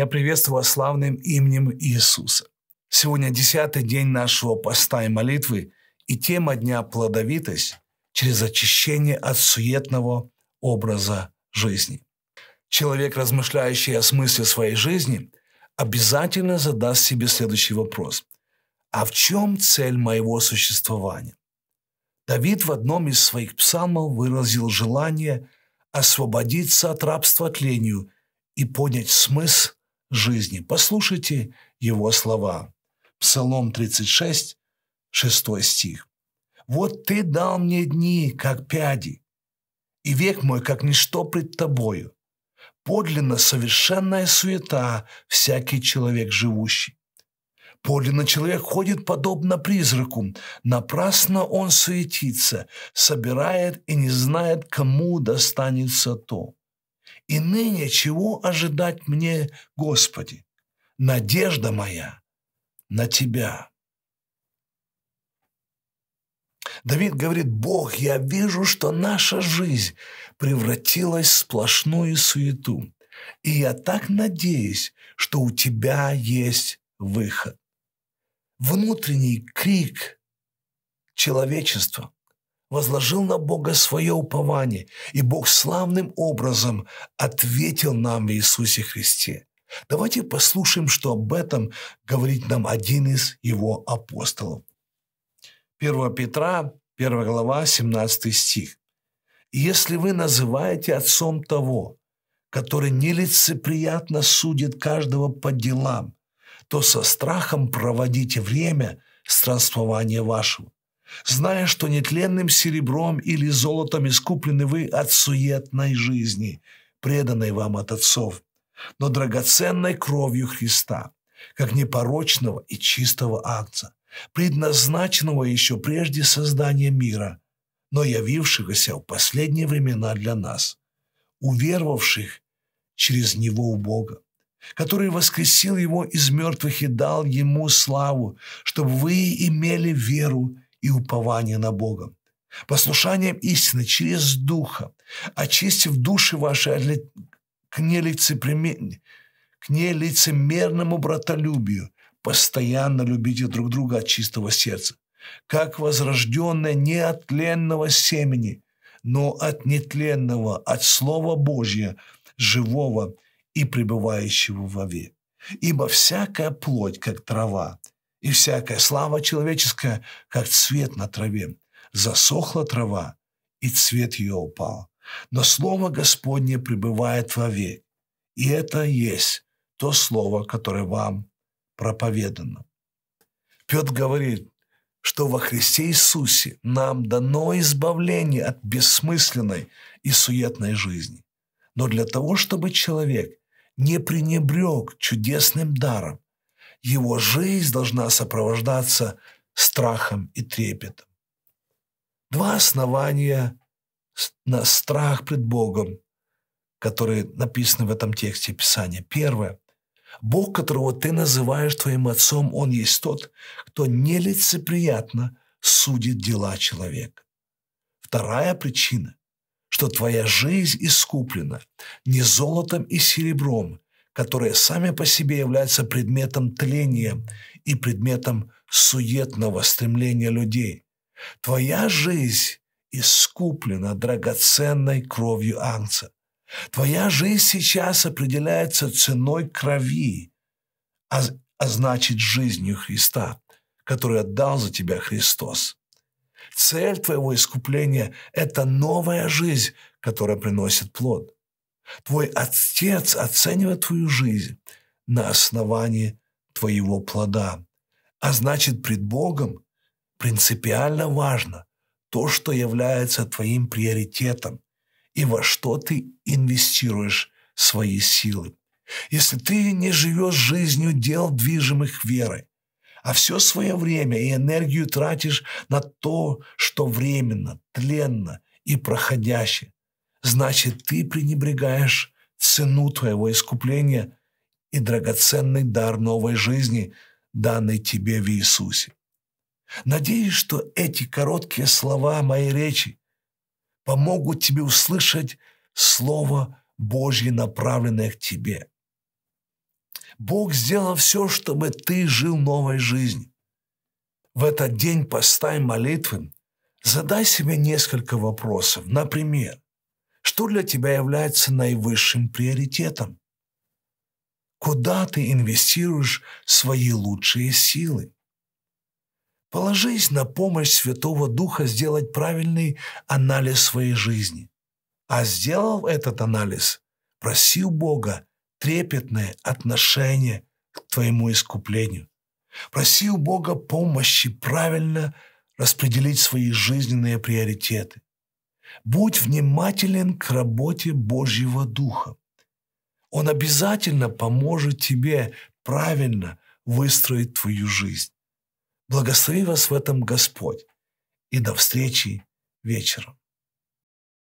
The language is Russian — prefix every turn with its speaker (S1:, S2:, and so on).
S1: Я приветствую вас славным именем Иисуса. Сегодня десятый день нашего поста и молитвы, и тема дня «Плодовитость» через очищение от суетного образа жизни. Человек, размышляющий о смысле своей жизни, обязательно задаст себе следующий вопрос. А в чем цель моего существования? Давид в одном из своих псалмов выразил желание освободиться от рабства тлению и понять смысл жизни. Послушайте его слова. Псалом 36, 6 стих. «Вот ты дал мне дни, как пяди, и век мой, как ничто пред тобою. Подлинно совершенная суета всякий человек живущий. Подлинно человек ходит подобно призраку. Напрасно он суетится, собирает и не знает, кому достанется то. И ныне чего ожидать мне, Господи? Надежда моя на Тебя. Давид говорит, Бог, я вижу, что наша жизнь превратилась в сплошную суету. И я так надеюсь, что у тебя есть выход. Внутренний крик человечества – возложил на Бога свое упование, и Бог славным образом ответил нам в Иисусе Христе. Давайте послушаем, что об этом говорит нам один из его апостолов. 1 Петра, 1 глава, 17 стих. «Если вы называете отцом того, который нелицеприятно судит каждого по делам, то со страхом проводите время странствования вашего, зная, что нетленным серебром или золотом искуплены вы от суетной жизни, преданной вам от отцов, но драгоценной кровью Христа, как непорочного и чистого акта, предназначенного еще прежде создания мира, но явившегося в последние времена для нас, уверовавших через Него у Бога который воскресил его из мертвых и дал ему славу, чтобы вы имели веру и упование на Бога. послушание истины через Духа, очистив души ваши от к, нелицепрем... к нелицемерному братолюбию, постоянно любите друг друга от чистого сердца, как возрожденное не от тленного семени, но от нетленного, от Слова Божия живого и пребывающего вове. Ибо всякая плоть, как трава, и всякая слава человеческая, как цвет на траве. Засохла трава, и цвет ее упал. Но слово Господне пребывает вовек, и это есть то слово, которое вам проповедано. Петр говорит, что во Христе Иисусе нам дано избавление от бессмысленной и суетной жизни. Но для того, чтобы человек не пренебрег чудесным даром, его жизнь должна сопровождаться страхом и трепетом. Два основания на страх пред Богом, которые написаны в этом тексте Писания. Первое. Бог, которого ты называешь твоим отцом, он есть тот, кто нелицеприятно судит дела человека. Вторая причина, что твоя жизнь искуплена не золотом и серебром, которые сами по себе являются предметом тления и предметом суетного стремления людей. Твоя жизнь искуплена драгоценной кровью Анца. Твоя жизнь сейчас определяется ценой крови, а, а значит жизнью Христа, который отдал за тебя Христос. Цель твоего искупления – это новая жизнь, которая приносит плод. Твой отец оценивает твою жизнь на основании твоего плода. А значит, пред Богом принципиально важно то, что является твоим приоритетом и во что ты инвестируешь свои силы. Если ты не живешь жизнью дел, движимых верой, а все свое время и энергию тратишь на то, что временно, тленно и проходящее, значит, ты пренебрегаешь цену твоего искупления и драгоценный дар новой жизни, данный тебе в Иисусе. Надеюсь, что эти короткие слова моей речи помогут тебе услышать Слово Божье, направленное к тебе. Бог сделал все, чтобы ты жил новой жизнью. В этот день поста и молитвы задай себе несколько вопросов. Например, что для тебя является наивысшим приоритетом? Куда ты инвестируешь свои лучшие силы? Положись на помощь Святого Духа сделать правильный анализ своей жизни. А сделав этот анализ, проси у Бога трепетное отношение к твоему искуплению. Проси у Бога помощи правильно распределить свои жизненные приоритеты. Будь внимателен к работе Божьего Духа. Он обязательно поможет тебе правильно выстроить твою жизнь. Благослови вас в этом Господь. И до встречи вечером.